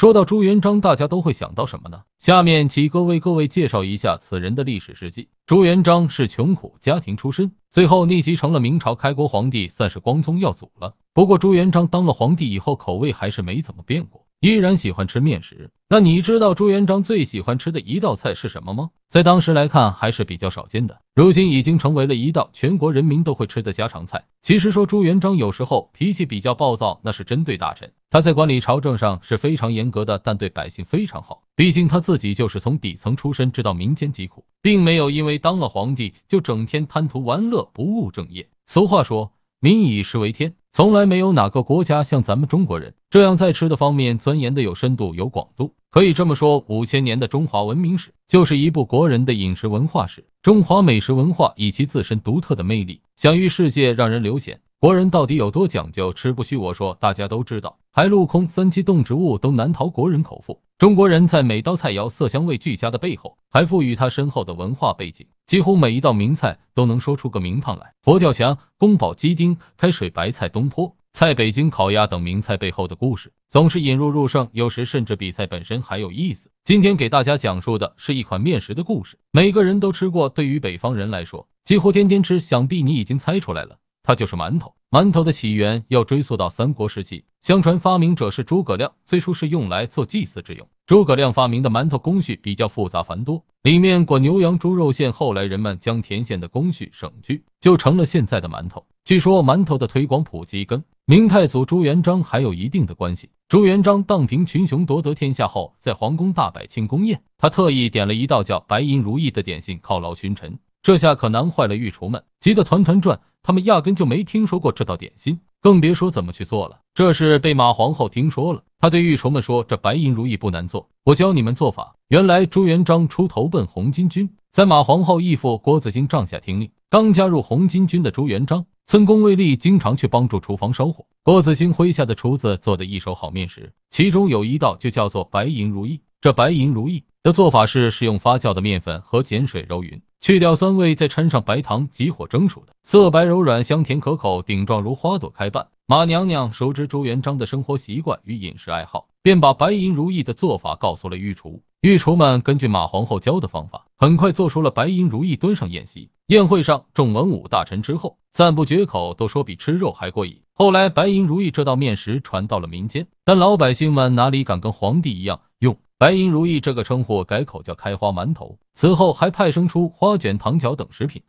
说到朱元璋，大家都会想到什么呢？下面请各位各位介绍一下此人的历史事迹。朱元璋是穷苦家庭出身，最后逆袭成了明朝开国皇帝，算是光宗耀祖了。不过朱元璋当了皇帝以后，口味还是没怎么变过。依然喜欢吃面食，那你知道朱元璋最喜欢吃的一道菜是什么吗？在当时来看还是比较少见的，如今已经成为了一道全国人民都会吃的家常菜。其实说朱元璋有时候脾气比较暴躁，那是针对大臣。他在管理朝政上是非常严格的，但对百姓非常好。毕竟他自己就是从底层出身，知道民间疾苦，并没有因为当了皇帝就整天贪图玩乐不务正业。俗话说，民以食为天。从来没有哪个国家像咱们中国人这样在吃的方面钻研的有深度、有广度。可以这么说，五千年的中华文明史就是一部国人的饮食文化史。中华美食文化以其自身独特的魅力，享誉世界，让人流涎。国人到底有多讲究吃？不虚我说，大家都知道，海陆空三栖动植物都难逃国人口腹。中国人在每道菜肴色香味俱佳的背后，还赋予它深厚的文化背景。几乎每一道名菜都能说出个名堂来，佛跳墙、宫保鸡丁、开水白菜、东坡菜、北京烤鸭等名菜背后的故事总是引入入胜，有时甚至比菜本身还有意思。今天给大家讲述的是一款面食的故事，每个人都吃过，对于北方人来说几乎天天吃，想必你已经猜出来了，它就是馒头。馒头的起源要追溯到三国时期，相传发明者是诸葛亮，最初是用来做祭祀之用。诸葛亮发明的馒头工序比较复杂繁多，里面裹牛羊猪肉馅。后来人们将填馅的工序省去，就成了现在的馒头。据说馒头的推广普及跟明太祖朱元璋还有一定的关系。朱元璋荡平群雄，夺得天下后，在皇宫大摆庆功宴，他特意点了一道叫“白银如意”的点心犒劳群臣。这下可难坏了御厨们，急得团团转。他们压根就没听说过这道点心。更别说怎么去做了。这事被马皇后听说了，她对御厨们说：“这白银如意不难做，我教你们做法。”原来朱元璋出投奔红巾军，在马皇后义父郭子兴帐下听令。刚加入红巾军的朱元璋，寸功未立，经常去帮助厨房烧火。郭子兴麾下的厨子做的一手好面食，其中有一道就叫做白银如意。这白银如意的做法是：使用发酵的面粉和碱水揉匀，去掉酸味，再掺上白糖，急火蒸熟的，色白柔软，香甜可口，顶状如花朵开瓣。马娘娘熟知朱元璋的生活习惯与饮食爱好，便把白银如意的做法告诉了御厨。御厨们根据马皇后教的方法，很快做出了白银如意，端上宴席。宴会上，众文武大臣之后赞不绝口，都说比吃肉还过瘾。后来，白银如意这道面食传到了民间，但老百姓们哪里敢跟皇帝一样？“白银如意”这个称呼改口叫“开花馒头”，此后还派生出花卷、糖饺等食品。